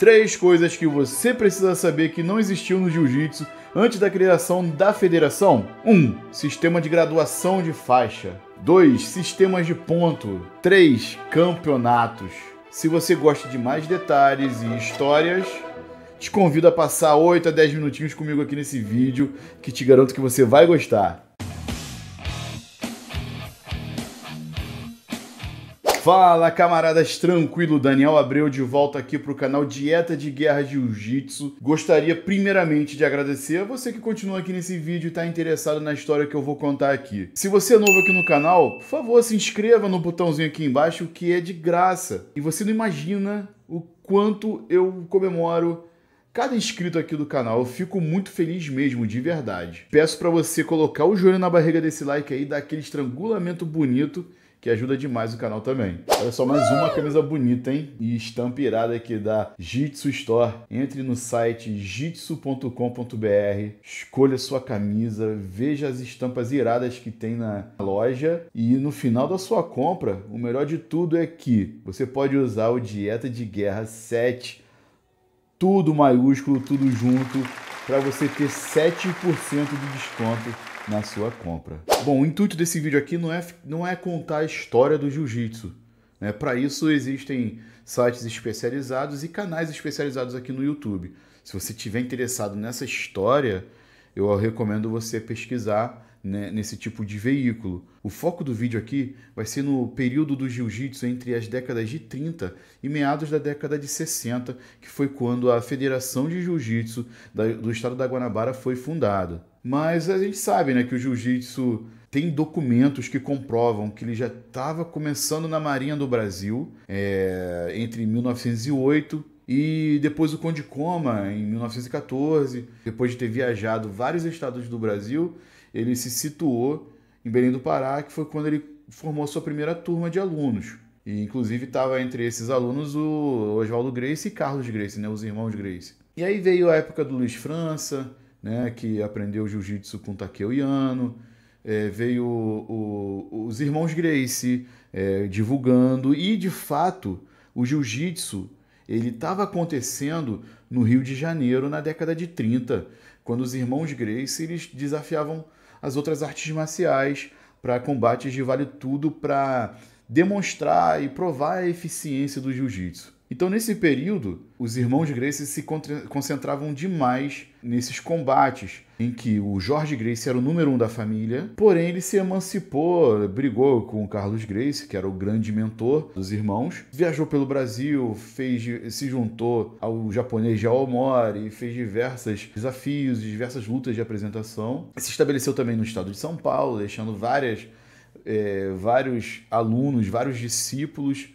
Três coisas que você precisa saber que não existiam no jiu-jitsu antes da criação da federação. 1. Um, sistema de graduação de faixa. 2. Sistemas de ponto. 3. Campeonatos. Se você gosta de mais detalhes e histórias, te convido a passar 8 a 10 minutinhos comigo aqui nesse vídeo, que te garanto que você vai gostar. Fala camaradas, tranquilo? Daniel Abreu de volta aqui para o canal Dieta de Guerra Jiu-Jitsu. Gostaria primeiramente de agradecer a você que continua aqui nesse vídeo e está interessado na história que eu vou contar aqui. Se você é novo aqui no canal, por favor se inscreva no botãozinho aqui embaixo que é de graça. E você não imagina o quanto eu comemoro cada inscrito aqui do canal. Eu fico muito feliz mesmo, de verdade. Peço para você colocar o joelho na barriga desse like aí, dar aquele estrangulamento bonito que ajuda demais o canal também. Olha só, mais uma camisa bonita, hein? E estampa irada aqui da Jitsu Store. Entre no site jitsu.com.br, escolha sua camisa, veja as estampas iradas que tem na loja e no final da sua compra, o melhor de tudo é que você pode usar o Dieta de Guerra 7 tudo maiúsculo, tudo junto, para você ter 7% de desconto na sua compra. Bom, o intuito desse vídeo aqui não é, não é contar a história do jiu-jitsu. Né? Para isso existem sites especializados e canais especializados aqui no YouTube. Se você tiver interessado nessa história, eu recomendo você pesquisar né, nesse tipo de veículo. O foco do vídeo aqui vai ser no período do jiu-jitsu entre as décadas de 30 e meados da década de 60, que foi quando a Federação de Jiu-Jitsu do estado da Guanabara foi fundada. Mas a gente sabe né, que o jiu-jitsu tem documentos que comprovam que ele já estava começando na Marinha do Brasil é, entre 1908 e depois o Conde Coma, em 1914, depois de ter viajado vários estados do Brasil, ele se situou em Belém do Pará, que foi quando ele formou sua primeira turma de alunos. E, inclusive, estava entre esses alunos o Oswaldo Grace e Carlos Grace, né, os irmãos Grace. E aí veio a época do Luiz França, né, que aprendeu jiu-jitsu com Takeo Yano. É, veio o, o, os irmãos Grace é, divulgando, e de fato o jiu-jitsu ele estava acontecendo no Rio de Janeiro na década de 30, quando os irmãos Grace eles desafiavam as outras artes marciais para combates de vale tudo para demonstrar e provar a eficiência do jiu-jitsu. Então, nesse período, os irmãos Grace se concentravam demais nesses combates, em que o Jorge Grace era o número um da família, porém ele se emancipou, brigou com o Carlos Grace, que era o grande mentor dos irmãos, viajou pelo Brasil, fez, se juntou ao japonês Jaomori, fez diversos desafios, diversas lutas de apresentação, se estabeleceu também no estado de São Paulo, deixando várias, é, vários alunos, vários discípulos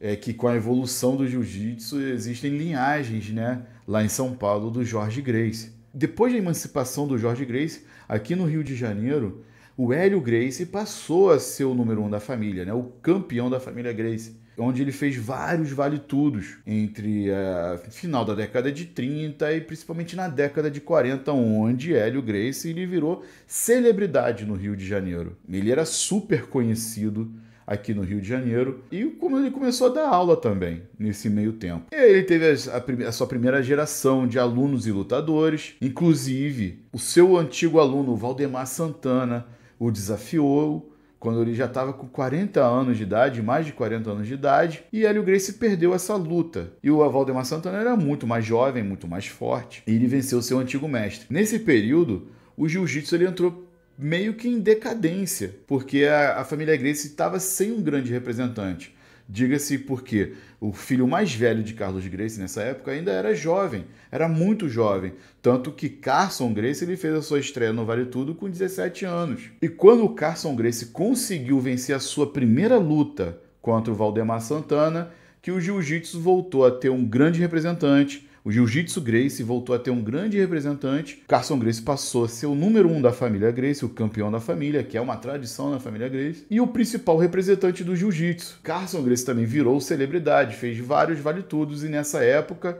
é que com a evolução do jiu-jitsu existem linhagens, né? Lá em São Paulo, do Jorge Grace. Depois da emancipação do Jorge Grace, aqui no Rio de Janeiro, o Hélio Grace passou a ser o número um da família, né? O campeão da família Grace. Onde ele fez vários vale-tudos entre a final da década de 30 e principalmente na década de 40, onde Hélio Grace ele virou celebridade no Rio de Janeiro. Ele era super conhecido aqui no Rio de Janeiro, e como ele começou a dar aula também nesse meio tempo. E ele teve a, a, a, sua primeira geração de alunos e lutadores, inclusive o seu antigo aluno Valdemar Santana o desafiou quando ele já estava com 40 anos de idade, mais de 40 anos de idade, e Hélio Gracie perdeu essa luta. E o Valdemar Santana era muito mais jovem, muito mais forte, e ele venceu seu antigo mestre. Nesse período, o jiu-jitsu ele entrou meio que em decadência, porque a, a família Grace estava sem um grande representante. Diga-se porque o filho mais velho de Carlos Grace nessa época ainda era jovem, era muito jovem, tanto que Carson Grace ele fez a sua estreia no Vale Tudo com 17 anos. E quando o Carson Grace conseguiu vencer a sua primeira luta contra o Valdemar Santana, que o jiu-jitsu voltou a ter um grande representante o Jiu-Jitsu Grace voltou a ter um grande representante. Carson Grace passou a ser o número um da família Grace, o campeão da família, que é uma tradição na família Grace, e o principal representante do Jiu-Jitsu. Carson Grace também virou celebridade, fez vários vale-tudos e nessa época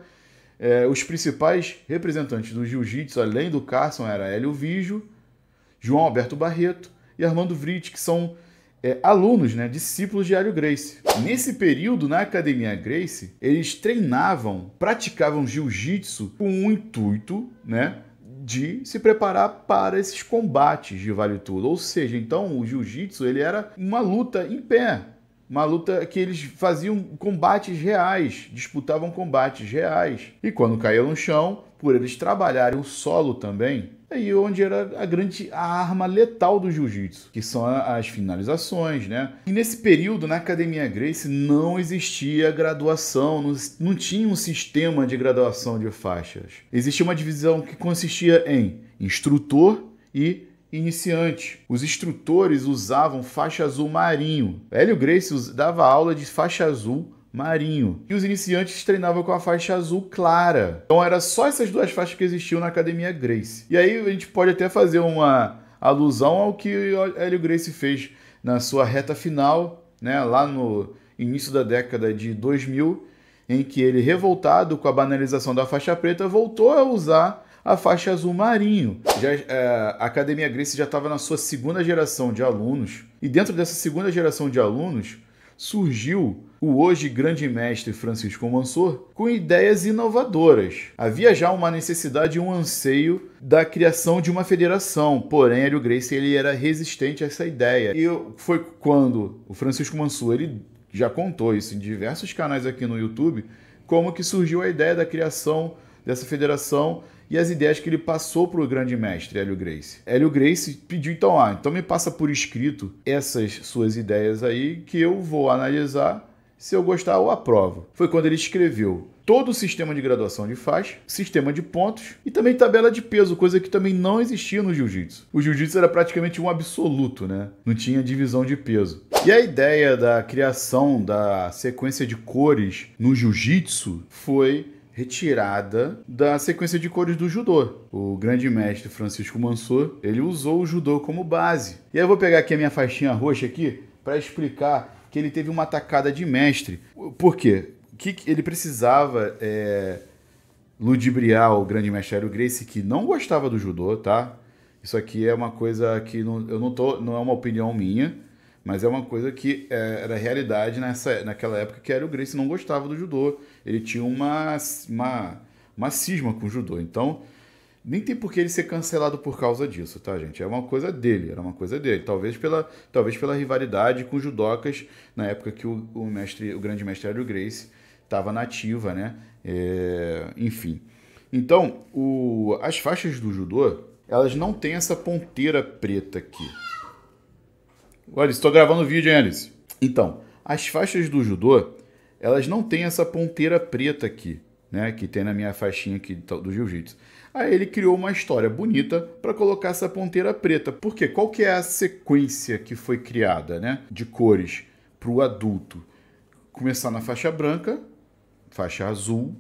é, os principais representantes do Jiu-Jitsu, além do Carson, era Hélio Vigio, João Alberto Barreto e Armando Vrit, que são é, alunos, né, discípulos de Hélio Grace, Nesse período, na Academia Grace eles treinavam, praticavam jiu-jitsu com o intuito né, de se preparar para esses combates de vale tudo. Ou seja, então o jiu-jitsu ele era uma luta em pé, uma luta que eles faziam combates reais, disputavam combates reais. E quando caíam no chão, por eles trabalharem o solo também, aí onde era a grande a arma letal do jiu-jitsu, que são as finalizações, né? E nesse período, na Academia Grace, não existia graduação, não, tinha um sistema de graduação de faixas. Existia uma divisão que consistia em instrutor e iniciante. Os instrutores usavam faixa azul marinho. Hélio Grace dava aula de faixa azul marinho. E os iniciantes treinavam com a faixa azul clara. Então era só essas duas faixas que existiam na academia Grace. E aí a gente pode até fazer uma alusão ao que Hélio Grace fez na sua reta final, né, lá no início da década de 2000, em que ele, revoltado com a banalização da faixa preta, voltou a usar a faixa azul marinho. Já, é, a Academia Grace já estava na sua segunda geração de alunos, e dentro dessa segunda geração de alunos, surgiu o hoje grande mestre Francisco Mansor com ideias inovadoras. Havia já uma necessidade e um anseio da criação de uma federação, porém Hélio grace ele era resistente a essa ideia. E foi quando o Francisco Mansor ele já contou isso em diversos canais aqui no YouTube, como que surgiu a ideia da criação dessa federação e as ideias que ele passou para o grande mestre Hélio Grace. Hélio Grace pediu então, ah, então me passa por escrito essas suas ideias aí que eu vou analisar, se eu gostar eu aprovo. Foi quando ele escreveu todo o sistema de graduação de faixa, sistema de pontos e também tabela de peso, coisa que também não existia no jiu-jitsu. O jiu-jitsu era praticamente um absoluto, né? Não tinha divisão de peso. E a ideia da criação da sequência de cores no jiu-jitsu foi retirada da sequência de cores do judô. O grande mestre Francisco Mansur, ele usou o judô como base. E aí eu vou pegar aqui a minha faixinha roxa aqui para explicar que ele teve uma atacada de mestre. Por quê? Que ele precisava é, ludibriar o grande mestre Aero Grace, que não gostava do judô, tá? Isso aqui é uma coisa que não, eu não tô, não é uma opinião minha. Mas é uma coisa que é, era realidade nessa, naquela época que era o Gracie não gostava do judô. Ele tinha uma, uma, uma cisma com o judô. Então, nem tem por que ele ser cancelado por causa disso, tá, gente? É uma coisa dele, era uma coisa dele. Talvez pela, talvez pela rivalidade com os judocas na época que o, o, mestre, o grande mestre Hélio Grace estava nativa, né? É, enfim. Então, o, as faixas do judô, elas não têm essa ponteira preta aqui. Olha, estou gravando o vídeo, hein, Alice? Então, as faixas do judô, elas não têm essa ponteira preta aqui, né? Que tem na minha faixinha aqui do jiu-jitsu. Aí ele criou uma história bonita para colocar essa ponteira preta. Porque qual que é a sequência que foi criada, né? De cores para o adulto? Começar na faixa branca, faixa azul,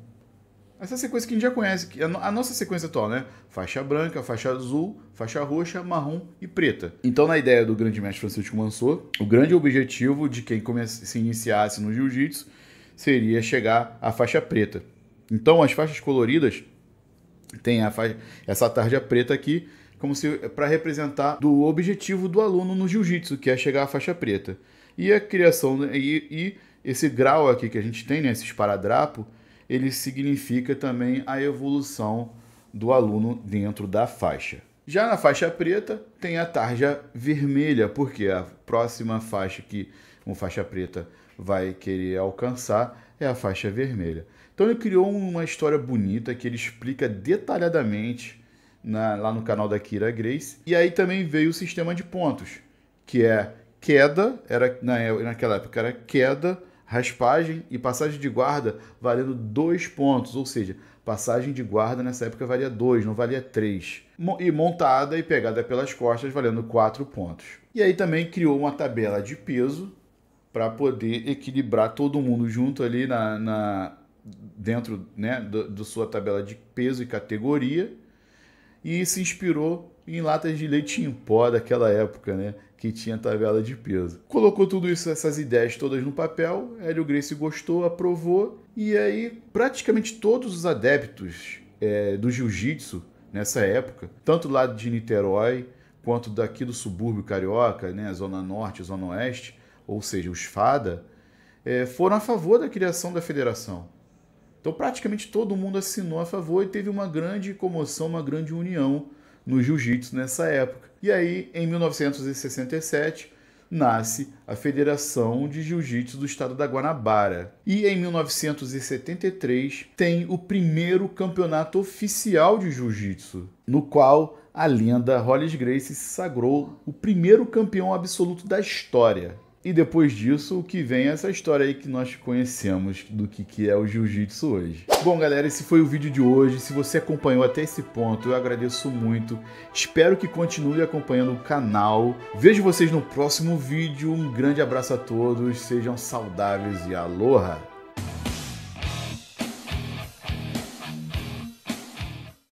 essa é sequência que a gente já conhece, é a nossa sequência atual, né? Faixa branca, faixa azul, faixa roxa, marrom e preta. Então, na ideia do grande mestre Francisco Mansor, o grande objetivo de quem se iniciasse no jiu-jitsu seria chegar à faixa preta. Então, as faixas coloridas têm faixa, essa tarja preta aqui como se para representar do objetivo do aluno no jiu-jitsu, que é chegar à faixa preta. E a criação e, e esse grau aqui que a gente tem, né, esse esparadrapo, ele significa também a evolução do aluno dentro da faixa. Já na faixa preta tem a tarja vermelha, porque a próxima faixa que uma faixa preta vai querer alcançar é a faixa vermelha. Então ele criou uma história bonita que ele explica detalhadamente na, lá no canal da Kira Grace. E aí também veio o sistema de pontos, que é queda, era na, naquela época era queda, raspagem e passagem de guarda valendo dois pontos, ou seja, passagem de guarda nessa época valia dois, não valia três. E montada e pegada pelas costas valendo quatro pontos. E aí também criou uma tabela de peso para poder equilibrar todo mundo junto ali na, na dentro né, do sua tabela de peso e categoria e se inspirou em latas de leite em pó daquela época, né? Que tinha tabela de peso. Colocou tudo isso, essas ideias todas no papel, Hélio Gracie gostou, aprovou, e aí praticamente todos os adeptos é, do jiu-jitsu nessa época, tanto lá de Niterói quanto daqui do subúrbio carioca, né, zona norte, zona oeste, ou seja, os FADA, é, foram a favor da criação da federação. Então praticamente todo mundo assinou a favor e teve uma grande comoção, uma grande união no jiu-jitsu nessa época. E aí, em 1967, nasce a Federação de Jiu-Jitsu do Estado da Guanabara. E em 1973 tem o primeiro campeonato oficial de jiu-jitsu, no qual a lenda Hollis Grace se sagrou o primeiro campeão absoluto da história. E depois disso, o que vem é essa história aí que nós conhecemos do que, que é o jiu-jitsu hoje. Bom, galera, esse foi o vídeo de hoje. Se você acompanhou até esse ponto, eu agradeço muito. Espero que continue acompanhando o canal. Vejo vocês no próximo vídeo. Um grande abraço a todos. Sejam saudáveis e aloha!